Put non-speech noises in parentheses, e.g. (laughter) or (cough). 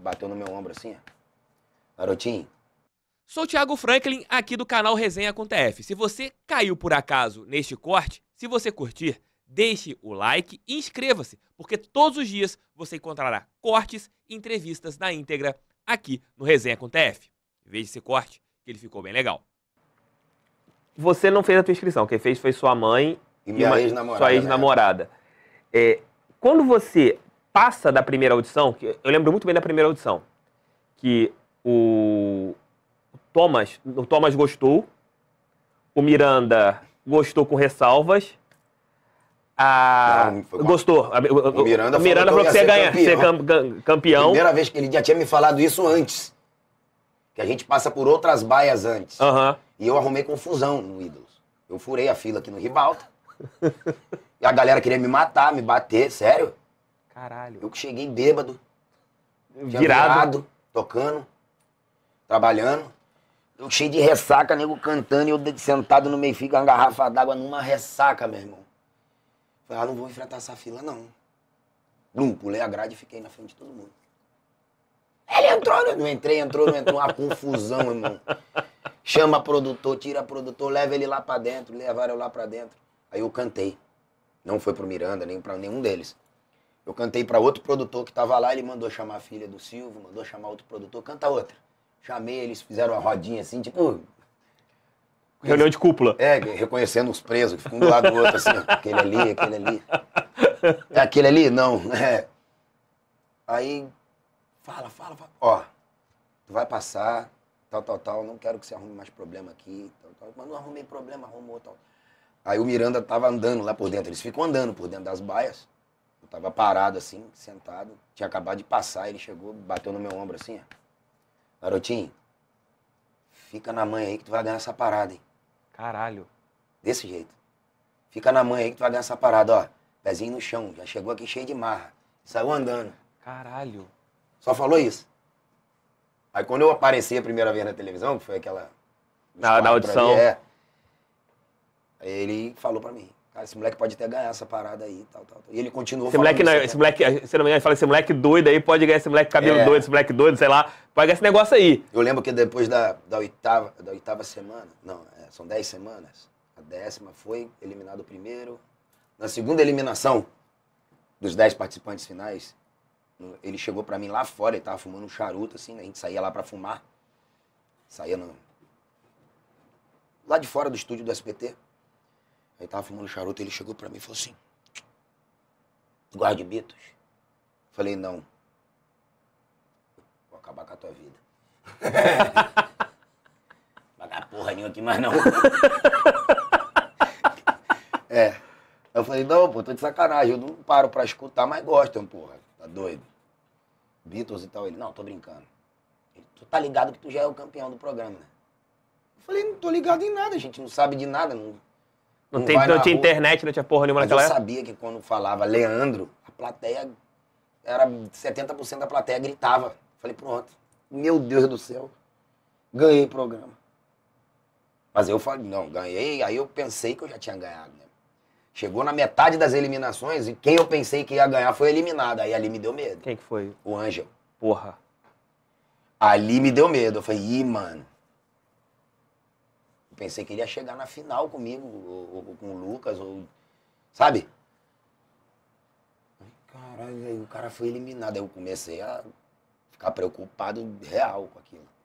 bateu no meu ombro assim, ó. Garotinho. Sou Thiago Franklin, aqui do canal Resenha com TF. Se você caiu por acaso neste corte, se você curtir, deixe o like e inscreva-se, porque todos os dias você encontrará cortes e entrevistas na íntegra aqui no Resenha com TF. Veja esse corte, que ele ficou bem legal. Você não fez a tua inscrição, quem fez foi sua mãe e, e minha ex-namorada. Sua ex-namorada. Né? É, quando você passa da primeira audição, que eu lembro muito bem da primeira audição, que o Thomas, o Thomas gostou, o Miranda gostou com ressalvas, a... Não, Gostou. O Miranda, o Miranda falou, falou que, você ia ganhar, ser campeão. Ser campeão. Primeira vez que ele já tinha me falado isso antes. Que a gente passa por outras baias antes. E eu arrumei confusão no Idols. Eu furei a fila aqui no Ribalta. (laughs) e a galera queria me matar, me bater, sério. Caralho. Eu que cheguei bêbado. Virado. virado. Tocando. Trabalhando. Eu cheio de ressaca, nego cantando e eu sentado no meio fica uma garrafa d'água numa ressaca, meu irmão. Falei, ah, não vou enfrentar essa fila, não. Blum, pulei a grade e fiquei na frente de todo mundo. Ele entrou, não, né? não entrei, entrou, não entrou. Uma confusão, irmão. Chama produtor, tira produtor, leva ele lá pra dentro, levaram eu lá pra dentro. Aí eu cantei. Não foi pro Miranda, nem pra nenhum deles. Eu cantei para outro produtor que estava lá, ele mandou chamar a filha do Silvio, mandou chamar outro produtor, canta outra. Chamei, eles fizeram uma rodinha assim, tipo. (laughs) Reunião de cúpula. É, reconhecendo os presos, que ficam um do lado do outro, assim, aquele ali, aquele ali. (laughs) É aquele ali? Não. (laughs) É. Aí, fala, fala, fala. Ó, tu vai passar, tal, tal, tal, não quero que você arrume mais problema aqui, tal, tal. Mas não arrumei problema, arrumou, tal. Aí o Miranda tava andando lá por dentro, eles ficam andando por dentro das baias. Eu tava parado assim, sentado. Tinha acabado de passar, ele chegou, bateu no meu ombro assim, ó. Garotinho, fica na mãe aí que tu vai ganhar essa parada, hein? Caralho. Desse jeito. Fica na mãe aí que tu vai ganhar essa parada, ó. Pezinho no chão, já chegou aqui cheio de marra. Saiu andando. Caralho. Só falou isso. Aí quando eu apareci a primeira vez na televisão, que foi aquela. Na, na audição. Ali, é, ele falou pra mim. Cara, esse moleque pode até ganhar essa parada aí, tal, tal. tal. E ele continuou esse moleque, não, esse né? moleque, eh, se não me engano, fala, esse moleque doido aí pode ganhar esse moleque cabelo é. doido, esse moleque doido, sei lá, pode ganhar esse negócio aí. Eu lembro que depois da, da, oitava, da oitava semana, não, é, são dez semanas, a décima foi eliminado o primeiro. Na segunda eliminação dos dez participantes finais, ele chegou para mim lá fora, ele tava fumando um charuto, assim, a gente saía lá para fumar. Saía no... lá de fora do estúdio do SPT. Aí tava fumando charuto, ele chegou pra mim e falou assim: Guarda de Beatles? Falei, não. Vou acabar com a tua vida. Pagar (laughs) porra nenhuma aqui mais não. (laughs) é. Eu falei, não, pô, tô de sacanagem, eu não paro pra escutar, mas gostam, porra. Tá doido? Beatles e tal. Ele, não, tô brincando. Ele, tu tá ligado que tu já é o campeão do programa, né? Eu falei, não tô ligado em nada, a gente não sabe de nada, não não, não, tem, não tinha internet, não tinha porra nenhuma naquela época. Eu sabia que quando falava Leandro, a plateia era 70% da plateia gritava. Falei, pronto. Meu Deus do céu. Ganhei o programa. Mas eu falei, não, ganhei. Aí eu pensei que eu já tinha ganhado, né? Chegou na metade das eliminações e quem eu pensei que ia ganhar foi eliminado. Aí ali me deu medo. Quem que foi? O Ângel. Porra. Ali me deu medo. Eu falei, ih, mano pensei que ele ia chegar na final comigo, ou, ou com o Lucas, ou. Sabe? Caralho, aí o cara foi eliminado. Aí eu comecei a ficar preocupado real com aquilo.